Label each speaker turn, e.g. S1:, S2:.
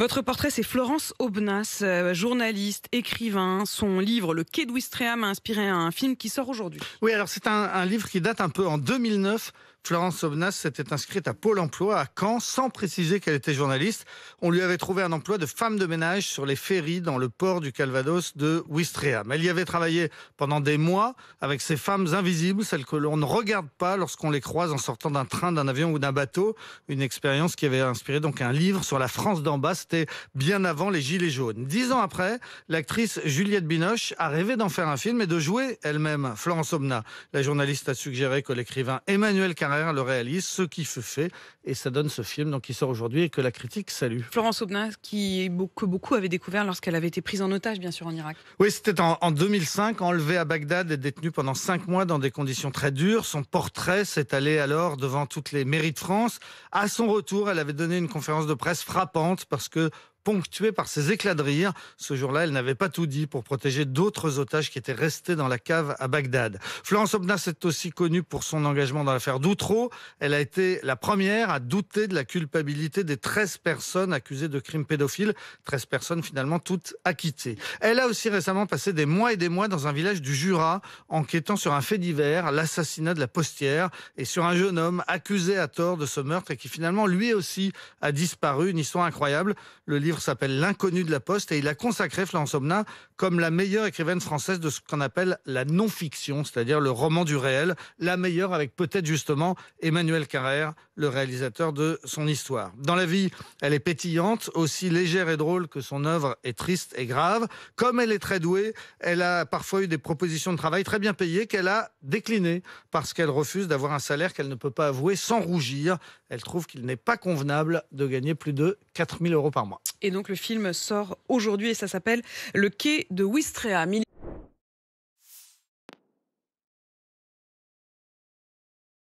S1: Votre portrait, c'est Florence Obnas, euh, journaliste, écrivain. Son livre, Le Quai d'Ouistreham, a inspiré un film qui sort aujourd'hui.
S2: Oui, alors c'est un, un, livre qui date un peu en 2009. Florence Obnas s'était inscrite à Pôle emploi à Caen sans préciser qu'elle était journaliste. On lui avait trouvé un emploi de femme de ménage sur les ferries dans le port du Calvados de Ouistreham. Elle y avait travaillé pendant des mois avec ces femmes invisibles, celles que l'on ne regarde pas lorsqu'on les croise en sortant d'un train, d'un avion ou d'un bateau. Une expérience qui avait inspiré donc un livre sur la France d'en bas. C'était bien avant les Gilets jaunes. Dix ans après, l'actrice Juliette Binoche a rêvé d'en faire un film et de jouer elle-même Florence Obnas. La journaliste a suggéré que l'écrivain Emmanuel Carrère le réalise, ce qui fut fait, et ça donne ce film donc, qui sort aujourd'hui et que la critique salue. Florence Aubenas,
S1: qui, que beaucoup avait découvert lorsqu'elle avait été prise en otage, bien sûr, en Irak.
S2: Oui, c'était en, en 2005, enlevée à Bagdad et détenue pendant cinq mois dans des conditions très dures. Son portrait s'est allé alors devant toutes les mairies de France. À son retour, elle avait donné une conférence de presse frappante parce que ponctuée par ses éclats de rire. Ce jour-là, elle n'avait pas tout dit pour protéger d'autres otages qui étaient restés dans la cave à Bagdad. Florence Obnas est aussi connue pour son engagement dans l'affaire Doutreau. Elle a été la première à douter de la culpabilité des 13 personnes accusées de crimes pédophiles. 13 personnes finalement toutes acquittées. Elle a aussi récemment passé des mois et des mois dans un village du Jura, enquêtant sur un fait divers, l'assassinat de la postière, et sur un jeune homme accusé à tort de ce meurtre et qui finalement lui aussi a disparu. Une histoire incroyable. Le livre s'appelle L'inconnu de la Poste et il a consacré Florence Omna comme la meilleure écrivaine française de ce qu'on appelle la non-fiction, c'est-à-dire le roman du réel, la meilleure avec peut-être justement Emmanuel Carrère, le réalisateur de son histoire. Dans la vie, elle est pétillante, aussi légère et drôle que son œuvre est triste et grave. Comme elle est très douée, elle a parfois eu des propositions de travail très bien payées qu'elle a déclinées parce qu'elle refuse d'avoir un salaire qu'elle ne peut pas avouer sans rougir. Elle trouve qu'il n'est pas convenable de gagner plus de 4000 euros par mois. Et donc
S1: le film sort aujourd'hui et ça s'appelle Le quai de Wistrea.